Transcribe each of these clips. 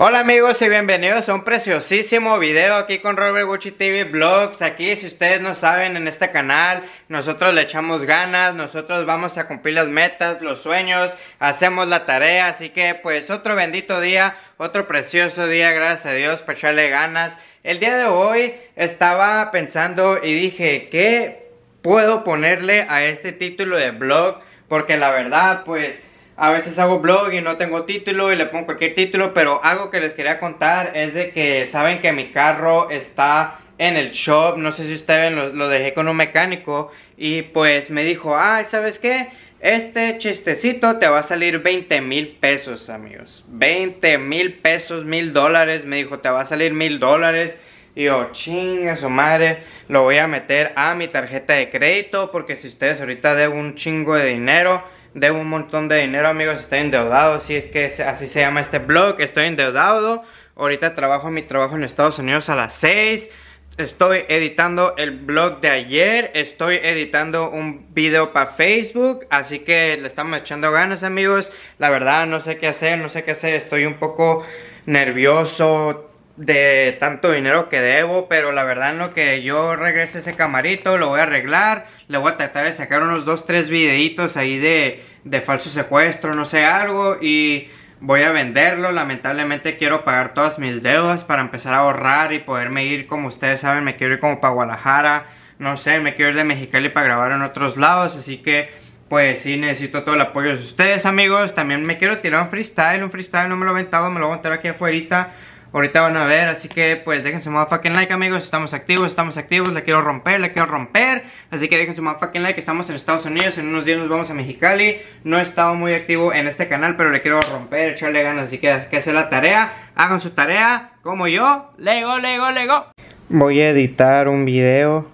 Hola amigos y bienvenidos a un preciosísimo video aquí con Robert Gucci TV Vlogs Aquí si ustedes no saben en este canal nosotros le echamos ganas, nosotros vamos a cumplir las metas, los sueños, hacemos la tarea Así que pues otro bendito día, otro precioso día, gracias a Dios para echarle ganas El día de hoy estaba pensando y dije ¿qué puedo ponerle a este título de vlog? Porque la verdad pues a veces hago blog y no tengo título y le pongo cualquier título, pero algo que les quería contar es de que saben que mi carro está en el shop, no sé si ustedes lo, dejé con un mecánico y pues me dijo, ay, ¿sabes qué? Este chistecito te va a salir 20 mil pesos, amigos. 20 mil pesos, mil dólares. Me dijo, te va a salir mil dólares. Y yo, chinga su madre, lo voy a meter a mi tarjeta de crédito porque si ustedes ahorita de un chingo de dinero de un montón de dinero amigos, estoy endeudado, si es que así se llama este blog, estoy endeudado, ahorita trabajo mi trabajo en Estados Unidos a las 6, estoy editando el blog de ayer, estoy editando un video para Facebook, así que le estamos echando ganas amigos, la verdad no sé qué hacer, no sé qué hacer, estoy un poco nervioso, de tanto dinero que debo, pero la verdad en lo que yo regrese ese camarito, lo voy a arreglar, le voy a tratar de sacar unos 2, 3 videitos ahí de, de falso secuestro, no sé, algo, y voy a venderlo, lamentablemente quiero pagar todas mis deudas para empezar a ahorrar y poderme ir, como ustedes saben, me quiero ir como para Guadalajara, no sé, me quiero ir de Mexicali para grabar en otros lados, así que pues sí, necesito todo el apoyo de ustedes amigos, también me quiero tirar un freestyle, un freestyle no me lo he aventado, me lo voy a montar aquí afuera Ahorita van a ver, así que pues dejen su motherfucking like amigos, estamos activos, estamos activos, le quiero romper, le quiero romper Así que dejen su motherfucking like, estamos en Estados Unidos, en unos días nos vamos a Mexicali No he estado muy activo en este canal, pero le quiero romper, echarle ganas, así que que hacer la tarea Hagan su tarea, como yo, lego, lego, lego Voy a editar un video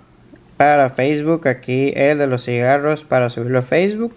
para Facebook, aquí el de los cigarros para subirlo a Facebook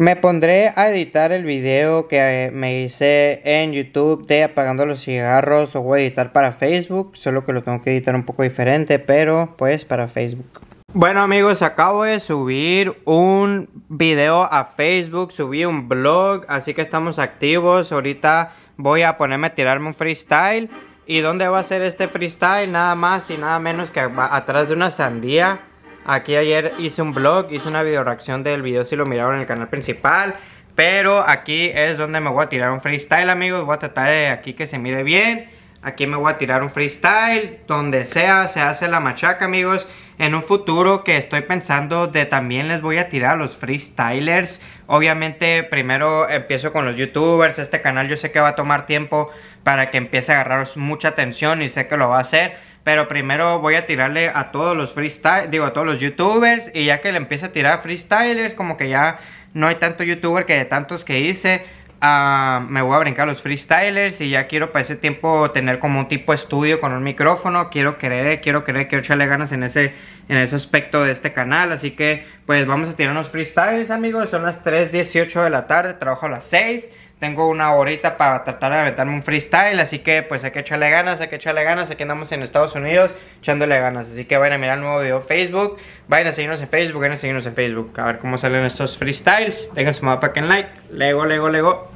me pondré a editar el video que eh, me hice en YouTube de apagando los cigarros. Lo voy a editar para Facebook, solo que lo tengo que editar un poco diferente, pero pues para Facebook. Bueno amigos, acabo de subir un video a Facebook, subí un blog, así que estamos activos. Ahorita voy a ponerme a tirarme un freestyle. ¿Y dónde va a ser este freestyle? Nada más y nada menos que atrás de una sandía. Aquí ayer hice un blog, hice una video reacción del video si lo miraron en el canal principal. Pero aquí es donde me voy a tirar un freestyle, amigos. Voy a tratar de aquí que se mire bien. Aquí me voy a tirar un freestyle. Donde sea, se hace la machaca, amigos. En un futuro que estoy pensando de también les voy a tirar a los freestylers. Obviamente, primero empiezo con los youtubers. Este canal yo sé que va a tomar tiempo para que empiece a agarraros mucha atención y sé que lo va a hacer. Pero primero voy a tirarle a todos los freestyles, digo a todos los youtubers y ya que le empiezo a tirar freestylers, como que ya no hay tanto youtuber que de tantos que hice, ah, me voy a brincar los freestylers y ya quiero para ese tiempo tener como un tipo estudio con un micrófono. Quiero querer, quiero querer, quiero echarle ganas en ese, en ese aspecto de este canal. Así que pues vamos a tirar unos freestylers amigos. Son las 3.18 de la tarde, trabajo a las 6. Tengo una horita para tratar de aventarme un freestyle, así que pues hay que echarle ganas, hay que echarle ganas, aquí andamos en Estados Unidos echándole ganas. Así que vayan a mirar el nuevo video Facebook, vayan a seguirnos en Facebook, vayan a seguirnos en Facebook, a ver cómo salen estos freestyles. Dejen su mapa que like, lego, luego, luego.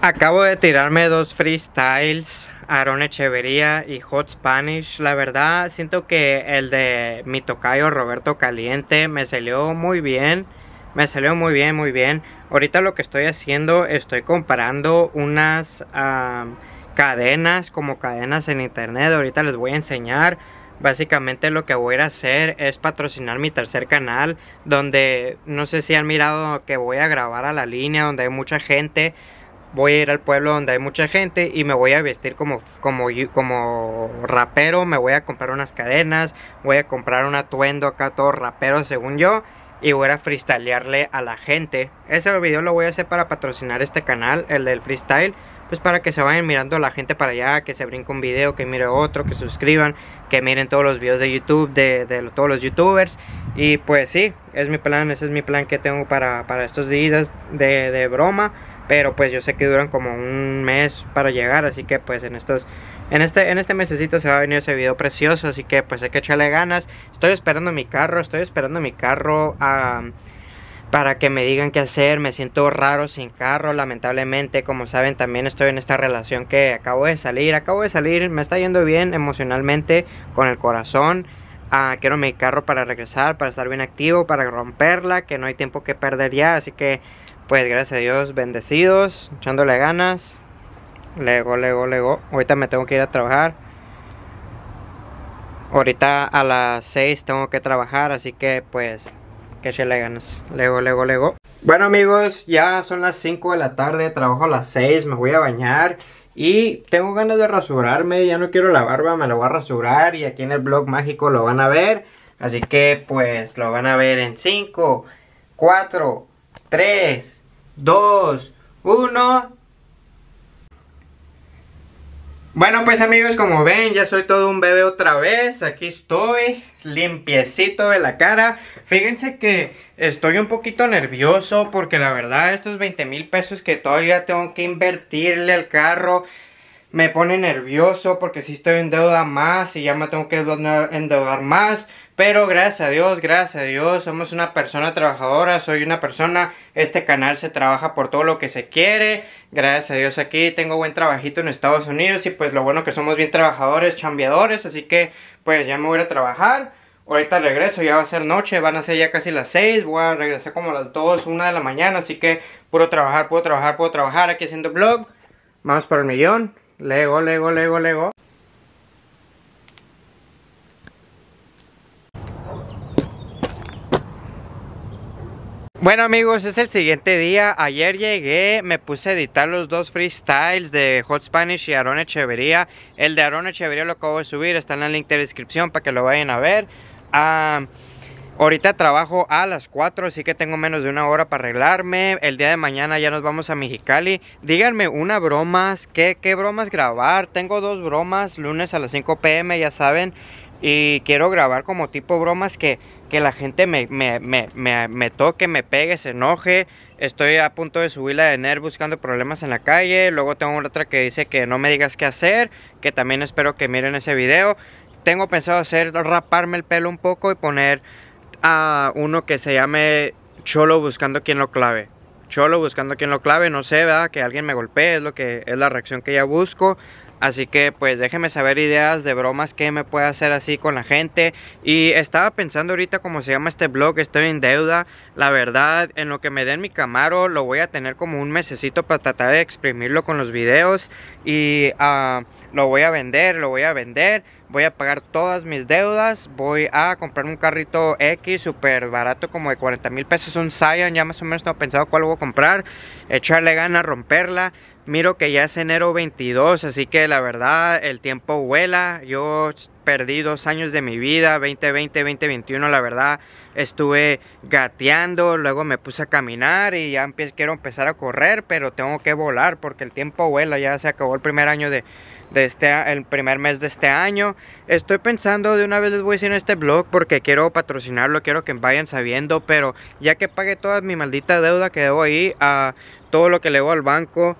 Acabo de tirarme dos freestyles, Aaron Echevería y Hot Spanish. La verdad, siento que el de mi tocayo Roberto Caliente me salió muy bien. Me salió muy bien, muy bien. Ahorita lo que estoy haciendo, estoy comprando unas cadenas, como cadenas en internet. Ahorita les voy a enseñar. Básicamente lo que voy a hacer es patrocinar mi tercer canal, donde no sé si han mirado que voy a grabar a la línea, donde hay mucha gente. Voy a ir al pueblo donde hay mucha gente y me voy a vestir como, como, como rapero. Me voy a comprar unas cadenas, voy a comprar un atuendo acá todo rapero según yo y voy a freestylearle a la gente. Ese video lo voy a hacer para patrocinar este canal, el del freestyle. Pues para que se vayan mirando a la gente para allá, que se brinque un video, que mire otro, que suscriban, que miren todos los videos de YouTube, de, todos los youtubers. Y pues sí, es mi plan, ese es mi plan que tengo para, para estos días de broma. Pero pues yo sé que duran como un mes para llegar, así que pues en estos en este, en este mesecito se va a venir ese video precioso, así que pues hay que echarle ganas. Estoy esperando mi carro, estoy esperando mi carro para que me digan qué hacer. Me siento raro sin carro, lamentablemente. Como saben, también estoy en esta relación que acabo de salir. Acabo de salir, me está yendo bien emocionalmente, con el corazón. Ah, quiero mi carro para regresar, para estar bien activo, para romperla, que no hay tiempo que perder ya. Así que, pues gracias a Dios, bendecidos, echándole ganas. Luego, luego, luego. Ahorita me tengo que ir a trabajar. Ahorita a las 6 tengo que trabajar, así que pues que se le ganas. Luego, luego, luego. Bueno amigos, ya son las 5 de la tarde, trabajo a las 6, me voy a bañar y tengo ganas de rasurarme, ya no quiero la barba, me la voy a rasurar y aquí en el blog mágico lo van a ver. Así que pues lo van a ver en 5, 4, 3, 2, 1. Bueno pues amigos como ven ya soy todo un bebé otra vez, aquí estoy limpiecito de la cara Fíjense que estoy un poquito nervioso porque la verdad estos 20 mil pesos que todavía tengo que invertirle al carro Me pone nervioso porque si estoy en deuda más y ya me tengo que endeudar más pero gracias a Dios, gracias a Dios, somos una persona trabajadora, soy una persona, este canal se trabaja por todo lo que se quiere, gracias a Dios aquí tengo buen trabajito en Estados Unidos y pues lo bueno que somos bien trabajadores, chambeadores, así que pues ya me voy a trabajar, ahorita regreso, ya va a ser noche, van a ser ya casi las 6, voy a regresar como a las 2, 1 de la mañana, así que puro trabajar, puedo trabajar, puedo trabajar aquí haciendo vlog, vamos por el millón, lego, lego, lego, lego. Bueno amigos, es el siguiente día, ayer llegué, me puse a editar los dos freestyles de Hot Spanish y Aaron Echeverría El de Aaron Echeverría lo acabo de subir, está en el link de descripción para que lo vayan a ver ah, Ahorita trabajo a las 4, así que tengo menos de una hora para arreglarme. El día de mañana ya nos vamos a Mexicali. Díganme una bromas, ¿qué, qué bromas grabar? Tengo dos bromas, lunes a las 5 pm, ya saben. Y quiero grabar como tipo bromas que que la gente me, toque, me pegue, se enoje. Estoy a punto de subir la de NER buscando problemas en la calle. Luego tengo otra que dice que no me digas qué hacer, que también espero que miren ese video. Tengo pensado hacer raparme el pelo un poco y poner a uno que se llame Cholo buscando quien lo clave. Cholo buscando quien lo clave, no sé, ¿verdad? Que alguien me golpee, lo que es la reacción que ya busco. Así que pues déjenme saber ideas de bromas que me pueda hacer así con la gente. Y estaba pensando ahorita cómo se llama este blog, estoy en deuda. La verdad, en lo que me den mi Camaro lo voy a tener como un mesecito para tratar de exprimirlo con los videos. Y ah, lo voy a vender, lo voy a vender voy a pagar todas mis deudas, voy a comprar un carrito X súper barato como de 40 mil pesos, un Scion, ya más o menos tengo pensado cuál voy a comprar, echarle ganas, romperla. Miro que ya es enero 22, así que la verdad el tiempo vuela, yo perdí dos años de mi vida, 2020, 2021, la verdad estuve gateando, luego me puse a caminar y ya quiero empezar a correr, pero tengo que volar porque el tiempo vuela, ya se acabó el primer año de de este, el primer mes de este año. Estoy pensando, de una vez les voy a decir en este blog porque quiero patrocinarlo, quiero que vayan sabiendo, pero ya que pague toda mi maldita deuda que debo ahí, a todo lo que le debo al banco,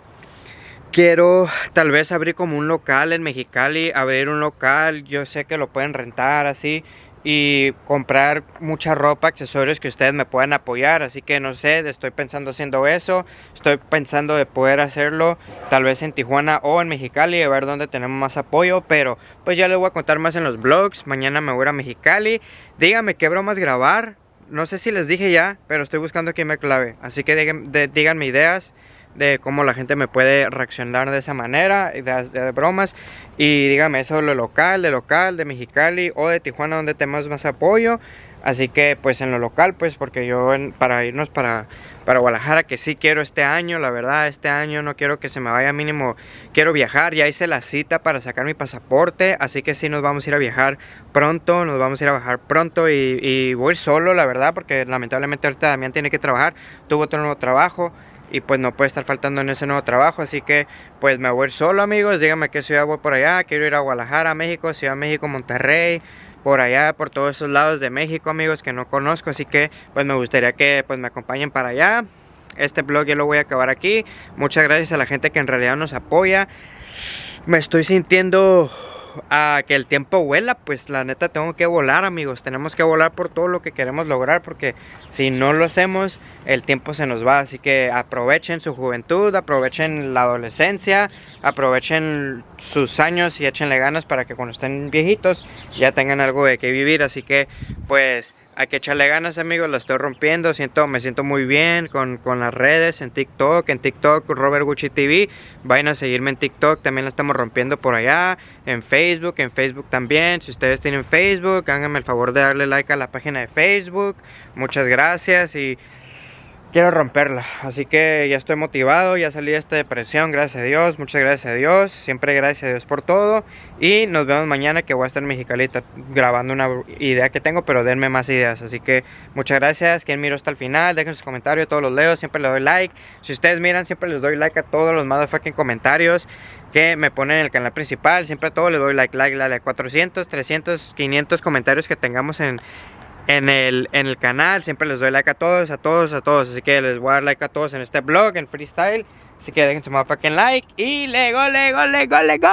quiero tal vez abrir como un local en Mexicali, abrir un local, yo sé que lo pueden rentar así, y comprar mucha ropa, accesorios que ustedes me puedan apoyar. Así que no sé, estoy pensando haciendo eso, estoy pensando de poder hacerlo tal vez en Tijuana o en Mexicali, Y ver dónde tenemos más apoyo, pero pues ya les voy a contar más en los blogs. Mañana me voy a Mexicali. Díganme qué bromas grabar. No sé si les dije ya, pero estoy buscando quién me clave. Así que digan díganme ideas de cómo la gente me puede reaccionar de esa manera, de, de bromas. Y dígame eso de lo local, de local, de Mexicali o de Tijuana, donde te más apoyo. Así que pues en lo local, pues porque yo para irnos para, para Guadalajara, que sí quiero este año, la verdad, este año no quiero que se me vaya mínimo, quiero viajar, ya hice la cita para sacar mi pasaporte, así que sí nos vamos a ir a viajar pronto, nos vamos a ir a bajar pronto y, y voy solo, la verdad, porque lamentablemente ahorita Damián tiene que trabajar, tuvo otro nuevo trabajo, y pues no puede estar faltando en ese nuevo trabajo. Así que pues me voy solo amigos, díganme qué ciudad voy por allá, quiero ir a Guadalajara, México, Ciudad México, Monterrey, por allá, por todos esos lados de México amigos que no conozco. Así que pues me gustaría que pues me acompañen para allá. Este blog ya lo voy a acabar aquí. Muchas gracias a la gente que en realidad nos apoya. Me estoy sintiendo a que el tiempo vuela, pues la neta tengo que volar amigos, tenemos que volar por todo lo que queremos lograr porque si no lo hacemos el tiempo se nos va, así que aprovechen su juventud, aprovechen la adolescencia, aprovechen sus años y échenle ganas para que cuando estén viejitos ya tengan algo de que vivir, así que pues hay que echarle ganas amigos, lo estoy rompiendo, siento, me siento muy bien con, con, las redes, en TikTok, en TikTok Robert Gucci TV, vayan a seguirme en TikTok, también la estamos rompiendo por allá, en Facebook, en Facebook también, si ustedes tienen Facebook, háganme el favor de darle like a la página de Facebook, muchas gracias y quiero romperla. Así que ya estoy motivado, ya salí de esta depresión, gracias a Dios, muchas gracias a Dios, siempre gracias a Dios por todo. Y nos vemos mañana que voy a estar en Mexicalita grabando una idea que tengo, pero denme más ideas. Así que muchas gracias, quien miro hasta el final, dejen sus comentarios, todos los leo, siempre les doy like. Si ustedes miran, siempre les doy like a todos los motherfucking comentarios que me ponen en el canal principal, siempre a todos les doy like, like, like, 400, 300, 500 comentarios que tengamos en, en el, en el canal. Siempre les doy like a todos, a todos, a todos. Así que les voy a dar like a todos en este blog, en freestyle. Así que dejen su fucking like. Y le le le lego, le lego.